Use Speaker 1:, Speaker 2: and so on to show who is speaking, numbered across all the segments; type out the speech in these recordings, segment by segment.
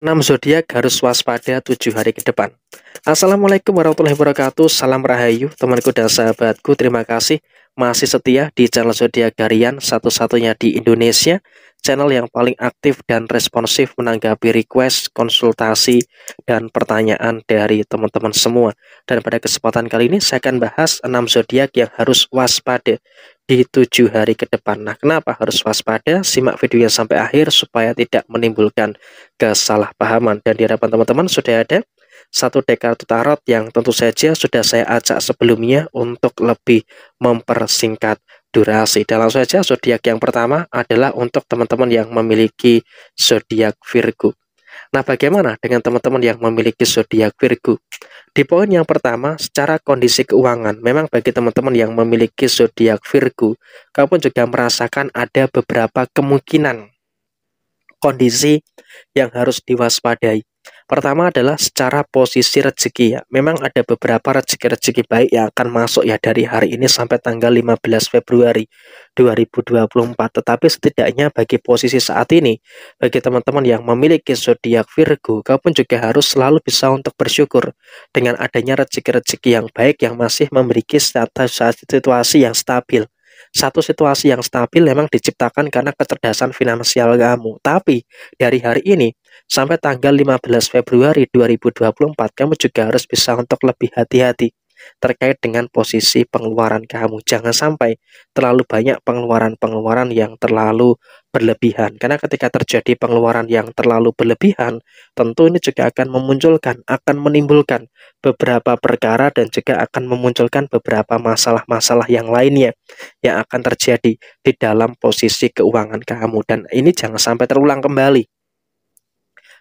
Speaker 1: 6 zodiak harus waspada 7 hari ke depan. Assalamualaikum warahmatullahi wabarakatuh. Salam rahayu, temanku dan sahabatku. Terima kasih masih setia di channel zodiak harian satu-satunya di Indonesia, channel yang paling aktif dan responsif menanggapi request, konsultasi dan pertanyaan dari teman-teman semua. Dan pada kesempatan kali ini saya akan bahas 6 zodiak yang harus waspada di tujuh hari ke depan. Nah, kenapa harus waspada? Simak videonya sampai akhir supaya tidak menimbulkan kesalahpahaman. Dan di hadapan teman-teman sudah ada satu deck kartu tarot yang tentu saja sudah saya ajak sebelumnya untuk lebih mempersingkat durasi. Dan langsung saja zodiak yang pertama adalah untuk teman-teman yang memiliki zodiak Virgo. Nah, bagaimana dengan teman-teman yang memiliki zodiak Virgo? Di poin yang pertama, secara kondisi keuangan, memang bagi teman-teman yang memiliki zodiak Virgo, kamu juga merasakan ada beberapa kemungkinan kondisi yang harus diwaspadai. Pertama adalah secara posisi rezeki ya. Memang ada beberapa rezeki-rezeki baik yang akan masuk ya dari hari ini sampai tanggal 15 Februari 2024. Tetapi setidaknya bagi posisi saat ini, bagi teman-teman yang memiliki zodiak Virgo, kau pun juga harus selalu bisa untuk bersyukur dengan adanya rezeki-rezeki yang baik yang masih memiliki status situasi yang stabil satu situasi yang stabil memang diciptakan karena kecerdasan finansial kamu. Tapi dari hari ini sampai tanggal 15 Februari 2024 kamu juga harus bisa untuk lebih hati-hati terkait dengan posisi pengeluaran kamu. Jangan sampai terlalu banyak pengeluaran-pengeluaran yang terlalu berlebihan. Karena ketika terjadi pengeluaran yang terlalu berlebihan, tentu ini juga akan memunculkan, akan menimbulkan beberapa perkara dan juga akan memunculkan beberapa masalah-masalah yang lainnya yang akan terjadi di dalam posisi keuangan kamu. Dan ini jangan sampai terulang kembali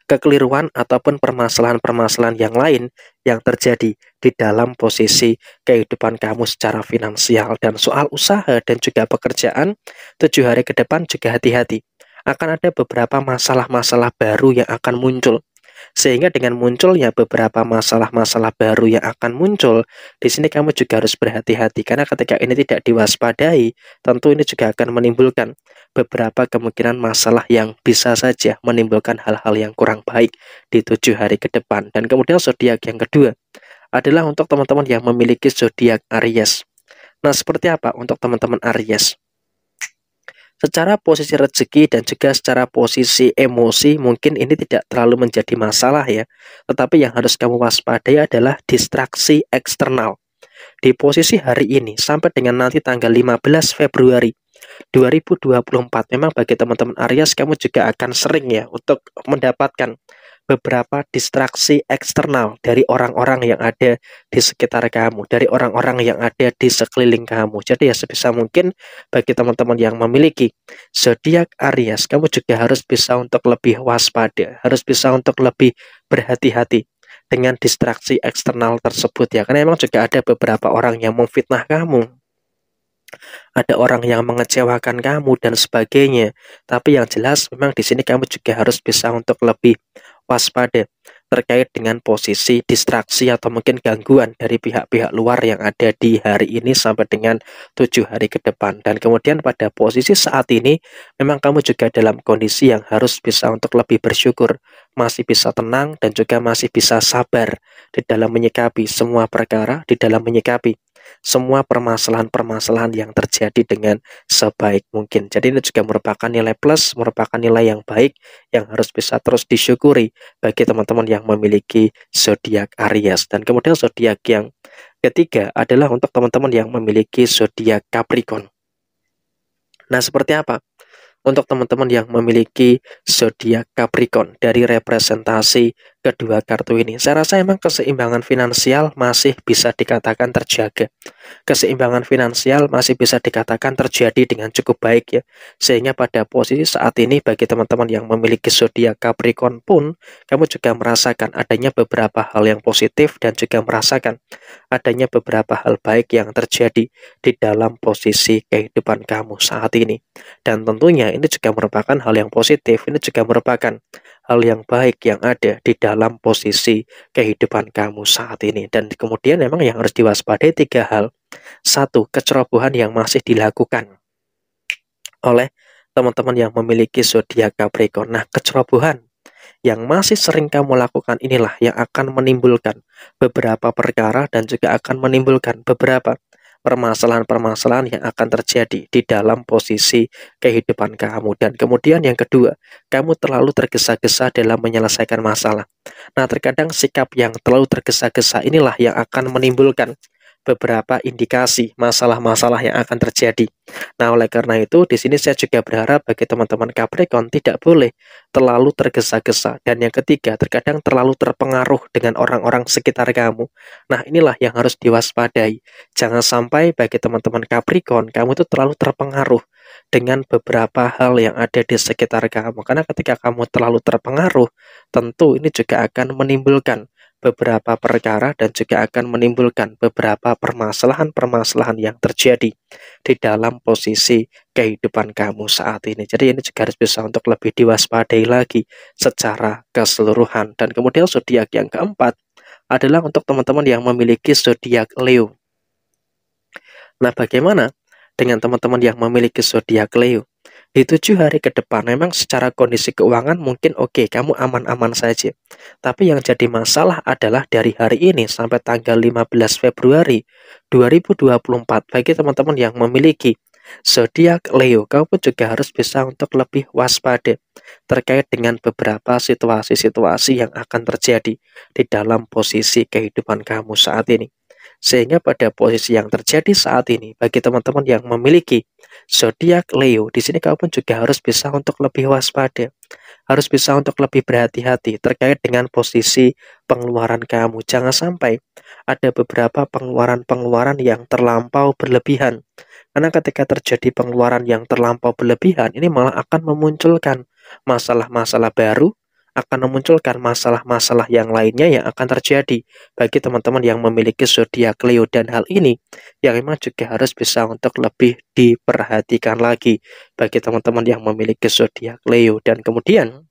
Speaker 1: kekeliruan ataupun permasalahan-permasalahan yang lain yang terjadi di dalam posisi kehidupan kamu secara finansial dan soal usaha dan juga pekerjaan tujuh hari ke depan juga hati-hati akan ada beberapa masalah-masalah baru yang akan muncul sehingga dengan munculnya beberapa masalah-masalah baru yang akan muncul, di sini kamu juga harus berhati-hati karena ketika ini tidak diwaspadai, tentu ini juga akan menimbulkan beberapa kemungkinan masalah yang bisa saja menimbulkan hal-hal yang kurang baik di tujuh hari ke depan. Dan kemudian zodiak yang kedua adalah untuk teman-teman yang memiliki zodiak Aries. Nah, seperti apa untuk teman-teman Aries? Secara posisi rezeki dan juga secara posisi emosi mungkin ini tidak terlalu menjadi masalah ya. Tetapi yang harus kamu waspadai adalah distraksi eksternal. Di posisi hari ini sampai dengan nanti tanggal 15 Februari 2024 memang bagi teman-teman Aries kamu juga akan sering ya untuk mendapatkan beberapa distraksi eksternal dari orang-orang yang ada di sekitar kamu, dari orang-orang yang ada di sekeliling kamu. Jadi ya sebisa mungkin bagi teman-teman yang memiliki zodiak Aries, kamu juga harus bisa untuk lebih waspada, harus bisa untuk lebih berhati-hati dengan distraksi eksternal tersebut ya. Karena memang juga ada beberapa orang yang memfitnah kamu, ada orang yang mengecewakan kamu dan sebagainya. Tapi yang jelas memang di sini kamu juga harus bisa untuk lebih waspada terkait dengan posisi distraksi atau mungkin gangguan dari pihak-pihak luar yang ada di hari ini sampai dengan tujuh hari ke depan. Dan kemudian pada posisi saat ini memang kamu juga dalam kondisi yang harus bisa untuk lebih bersyukur, masih bisa tenang dan juga masih bisa sabar di dalam menyikapi semua perkara, di dalam menyikapi semua permasalahan-permasalahan yang terjadi dengan sebaik mungkin. Jadi ini juga merupakan nilai plus, merupakan nilai yang baik yang harus bisa terus disyukuri bagi teman-teman yang memiliki zodiak Aries. Dan kemudian zodiak yang ketiga adalah untuk teman-teman yang memiliki zodiak Capricorn. Nah, seperti apa? untuk teman-teman yang memiliki zodiak Capricorn dari representasi kedua kartu ini. Saya rasa emang keseimbangan finansial masih bisa dikatakan terjaga. Keseimbangan finansial masih bisa dikatakan terjadi dengan cukup baik ya. Sehingga pada posisi saat ini bagi teman-teman yang memiliki zodiak Capricorn pun kamu juga merasakan adanya beberapa hal yang positif dan juga merasakan adanya beberapa hal baik yang terjadi di dalam posisi kehidupan kamu saat ini. Dan tentunya ini juga merupakan hal yang positif, ini juga merupakan hal yang baik yang ada di dalam posisi kehidupan kamu saat ini. Dan kemudian memang yang harus diwaspadai tiga hal. Satu, kecerobohan yang masih dilakukan oleh teman-teman yang memiliki zodiak Capricorn. Nah, kecerobohan yang masih sering kamu lakukan inilah yang akan menimbulkan beberapa perkara dan juga akan menimbulkan beberapa permasalahan-permasalahan yang akan terjadi di dalam posisi kehidupan kamu. Dan kemudian yang kedua, kamu terlalu tergesa-gesa dalam menyelesaikan masalah. Nah, terkadang sikap yang terlalu tergesa-gesa inilah yang akan menimbulkan beberapa indikasi masalah-masalah yang akan terjadi. Nah, oleh karena itu, di sini saya juga berharap bagi teman-teman Capricorn tidak boleh terlalu tergesa-gesa. Dan yang ketiga, terkadang terlalu terpengaruh dengan orang-orang sekitar kamu. Nah, inilah yang harus diwaspadai. Jangan sampai bagi teman-teman Capricorn, kamu itu terlalu terpengaruh dengan beberapa hal yang ada di sekitar kamu. Karena ketika kamu terlalu terpengaruh, tentu ini juga akan menimbulkan beberapa perkara dan juga akan menimbulkan beberapa permasalahan-permasalahan yang terjadi di dalam posisi kehidupan kamu saat ini. Jadi ini juga harus bisa untuk lebih diwaspadai lagi secara keseluruhan. Dan kemudian zodiak yang keempat adalah untuk teman-teman yang memiliki zodiak Leo. Nah, bagaimana dengan teman-teman yang memiliki zodiak Leo? Di tujuh hari ke depan, memang secara kondisi keuangan mungkin oke, okay, kamu aman-aman saja. Tapi yang jadi masalah adalah dari hari ini sampai tanggal 15 Februari 2024, bagi teman-teman yang memiliki zodiak Leo, kamu juga harus bisa untuk lebih waspada terkait dengan beberapa situasi-situasi yang akan terjadi di dalam posisi kehidupan kamu saat ini. Sehingga pada posisi yang terjadi saat ini bagi teman-teman yang memiliki zodiak Leo, di sini kamu pun juga harus bisa untuk lebih waspada. Harus bisa untuk lebih berhati-hati terkait dengan posisi pengeluaran kamu. Jangan sampai ada beberapa pengeluaran-pengeluaran yang terlampau berlebihan. Karena ketika terjadi pengeluaran yang terlampau berlebihan, ini malah akan memunculkan masalah-masalah baru akan memunculkan masalah-masalah yang lainnya yang akan terjadi bagi teman-teman yang memiliki zodiak Leo dan hal ini yang memang juga harus bisa untuk lebih diperhatikan lagi bagi teman-teman yang memiliki zodiak Leo dan kemudian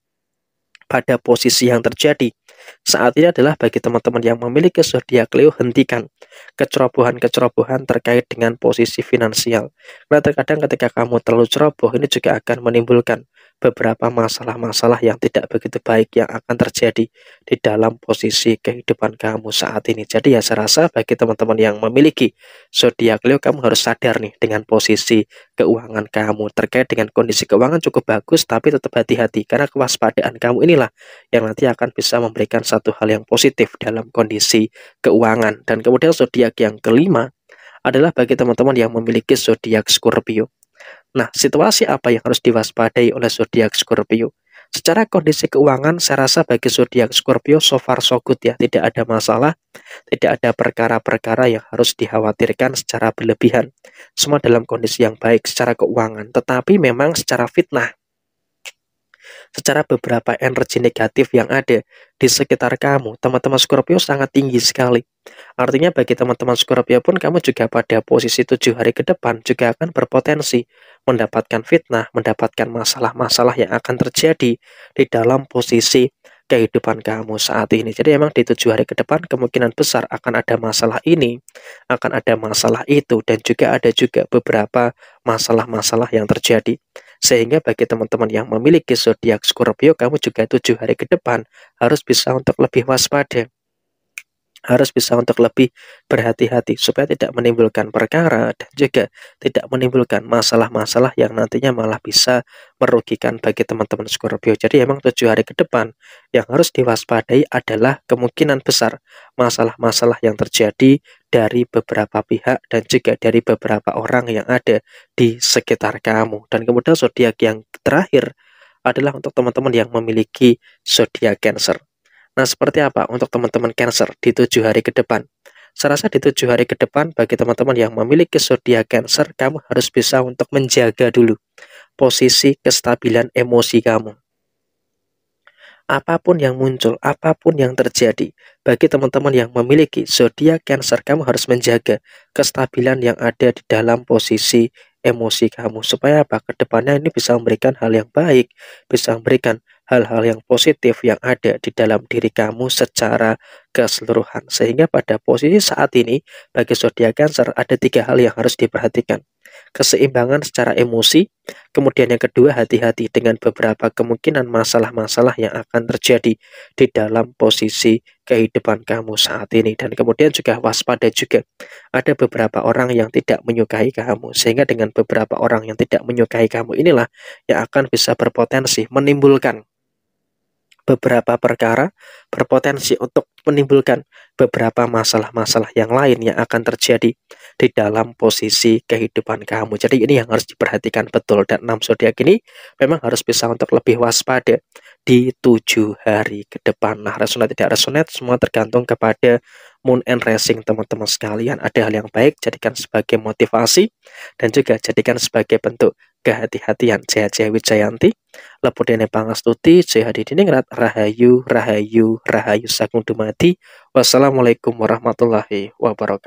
Speaker 1: pada posisi yang terjadi saat ini adalah bagi teman-teman yang memiliki zodiak Leo hentikan kecerobohan-kecerobohan terkait dengan posisi finansial. Karena terkadang ketika kamu terlalu ceroboh ini juga akan menimbulkan beberapa masalah-masalah yang tidak begitu baik yang akan terjadi di dalam posisi kehidupan kamu saat ini. Jadi ya saya rasa bagi teman-teman yang memiliki zodiak Leo kamu harus sadar nih dengan posisi keuangan kamu terkait dengan kondisi keuangan cukup bagus tapi tetap hati-hati karena kewaspadaan kamu inilah yang nanti akan bisa memberikan satu hal yang positif dalam kondisi keuangan. Dan kemudian zodiak yang kelima adalah bagi teman-teman yang memiliki zodiak Scorpio. Nah, situasi apa yang harus diwaspadai oleh zodiak Scorpio? Secara kondisi keuangan, saya rasa bagi zodiak Scorpio so far so good ya, tidak ada masalah, tidak ada perkara-perkara yang harus dikhawatirkan secara berlebihan. Semua dalam kondisi yang baik secara keuangan, tetapi memang secara fitnah. Secara beberapa energi negatif yang ada di sekitar kamu, teman-teman Scorpio sangat tinggi sekali. Artinya bagi teman-teman Scorpio pun kamu juga pada posisi tujuh hari ke depan juga akan berpotensi mendapatkan fitnah, mendapatkan masalah-masalah yang akan terjadi di dalam posisi kehidupan kamu saat ini. Jadi emang di tujuh hari ke depan kemungkinan besar akan ada masalah ini, akan ada masalah itu, dan juga ada juga beberapa masalah-masalah yang terjadi. Sehingga bagi teman-teman yang memiliki zodiak Scorpio, kamu juga tujuh hari ke depan harus bisa untuk lebih waspada harus bisa untuk lebih berhati-hati supaya tidak menimbulkan perkara dan juga tidak menimbulkan masalah-masalah yang nantinya malah bisa merugikan bagi teman-teman Scorpio. Jadi emang tujuh hari ke depan yang harus diwaspadai adalah kemungkinan besar masalah-masalah yang terjadi dari beberapa pihak dan juga dari beberapa orang yang ada di sekitar kamu. Dan kemudian zodiak yang terakhir adalah untuk teman-teman yang memiliki zodiak Cancer. Nah, seperti apa untuk teman-teman Cancer di tujuh hari ke depan? Saya rasa di tujuh hari ke depan, bagi teman-teman yang memiliki zodiak Cancer, kamu harus bisa untuk menjaga dulu posisi kestabilan emosi kamu. Apapun yang muncul, apapun yang terjadi, bagi teman-teman yang memiliki zodiak Cancer, kamu harus menjaga kestabilan yang ada di dalam posisi emosi kamu supaya apa kedepannya ini bisa memberikan hal yang baik bisa memberikan hal-hal yang positif yang ada di dalam diri kamu secara keseluruhan sehingga pada posisi saat ini bagi zodiak Cancer ada tiga hal yang harus diperhatikan keseimbangan secara emosi. Kemudian yang kedua, hati-hati dengan beberapa kemungkinan masalah-masalah yang akan terjadi di dalam posisi kehidupan kamu saat ini. Dan kemudian juga waspada juga. Ada beberapa orang yang tidak menyukai kamu. Sehingga dengan beberapa orang yang tidak menyukai kamu inilah yang akan bisa berpotensi menimbulkan beberapa perkara berpotensi untuk menimbulkan beberapa masalah-masalah yang lain yang akan terjadi di dalam posisi kehidupan kamu. Jadi ini yang harus diperhatikan betul dan enam zodiak ini memang harus bisa untuk lebih waspada di tujuh hari ke depan. Nah, resonat tidak resonat semua tergantung kepada moon and rising teman-teman sekalian. Ada hal yang baik jadikan sebagai motivasi dan juga jadikan sebagai bentuk kehati-hatian. Jaya Wijayanti, Lepudene Pangastuti, Hadi Diningrat, Rahayu, Rahayu, Rahayu Sagung Dumadi. Wassalamualaikum warahmatullahi wabarakatuh.